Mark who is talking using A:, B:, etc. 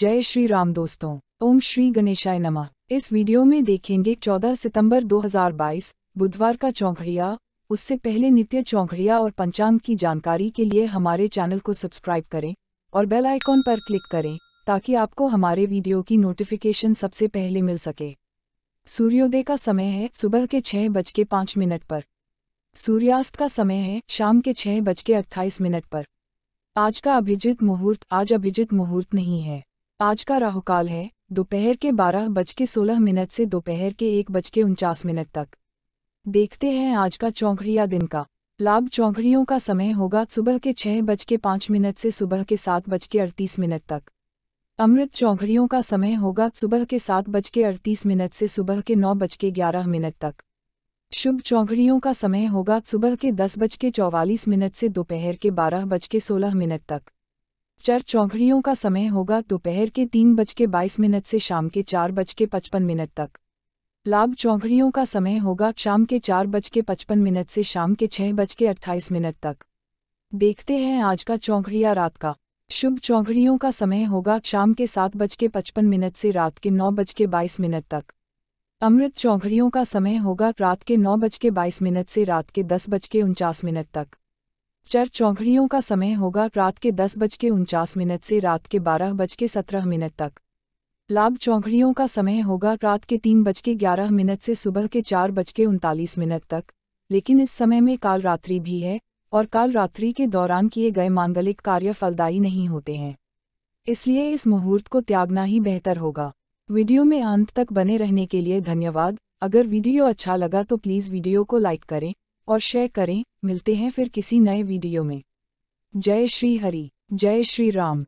A: जय श्री राम दोस्तों ओम श्री गणेशाय नमः इस वीडियो में देखेंगे 14 सितंबर 2022 बुधवार का चौघड़िया उससे पहले नित्य चौघड़िया और पंचांग की जानकारी के लिए हमारे चैनल को सब्सक्राइब करें और बेल आइकॉन पर क्लिक करें ताकि आपको हमारे वीडियो की नोटिफिकेशन सबसे पहले मिल सके सूर्योदय का समय है सुबह के छह बज के पाँच मिनट पर सूर्यास्त का समय है शाम के छह बज के अट्ठाईस मिनट पर आज का अभिजित मुहूर्त आज अभिजित मुहूर्त नहीं है आज का राहुकाल है दोपहर के बारह बज के सोलह मिनट से दोपहर के एक बज के उनचास मिनट तक देखते हैं आज का चौंघड़िया दिन का लाभ चौघड़ियों का समय होगा सुबह के छह बज के पाँच मिनट से सुबह के सात बज के अड़तीस मिनट तक अमृत चौघड़ियों का समय होगा सुबह के सात बज के अड़तीस मिनट से सुबह के नौ बज के ग्यारह मिनट तक शुभ चौघड़ियों का समय होगा सुबह के दस बज के चौवालीस मिनट से दोपहर के बारह बज के सोलह मिनट तक चर चौघड़ियों का समय होगा दोपहर के तीन बज के बाईस मिनट से शाम के चार बज के पचपन मिनट तक लाभ चौघड़ियों का समय होगा शाम के चार बज के पचपन मिनट से शाम के छह बज के अट्ठाईस मिनट तक देखते हैं आज का चौघड़िया रात का शुभ चौघड़ियों का समय होगा शाम के सात बज के पचपन मिनट से रात के नौ बज के बाईस मिनट तक अमृत चौघड़ियों का समय होगा रात के नौ बज के बाईस मिनट से रात के दस बज के उनचास मिनट तक चर चौघड़ियों का समय होगा रात के दस बज के उनचास मिनट से रात के बारह बज के सत्रह मिनट तक लाभ चौघड़ियों का समय होगा रात के तीन बज के ग्यारह मिनट से सुबह के चार बज के उनतालीस मिनट तक लेकिन इस समय में काल रात्रि भी है और काल रात्रि के दौरान किए गए मांगलिक कार्य फलदायी नहीं होते हैं इसलिए इस मुहूर्त को त्यागना ही बेहतर होगा वीडियो में अंत तक बने रहने के लिए धन्यवाद अगर वीडियो अच्छा लगा तो प्लीज़ वीडियो को लाइक करें और शेयर करें मिलते हैं फिर किसी नए वीडियो में जय श्री हरि जय श्री राम